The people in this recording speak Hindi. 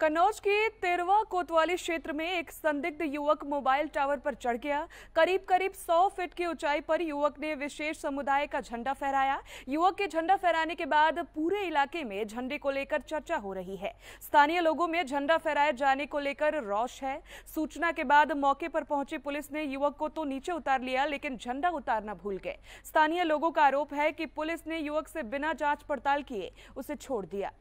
कन्नौज के तेरवा कोतवाली क्षेत्र में एक संदिग्ध युवक मोबाइल टावर पर चढ़ गया करीब करीब 100 फीट की ऊंचाई पर युवक ने विशेष समुदाय का झंडा फहराया युवक के झंडा फहराने के बाद पूरे इलाके में झंडे को लेकर चर्चा हो रही है स्थानीय लोगों में झंडा फहराए जाने को लेकर रोष है सूचना के बाद मौके पर पहुंची पुलिस ने युवक को तो नीचे उतार लिया लेकिन झंडा उतारना भूल गए स्थानीय लोगों का आरोप है कि पुलिस ने युवक से बिना जांच पड़ताल किए उसे छोड़ दिया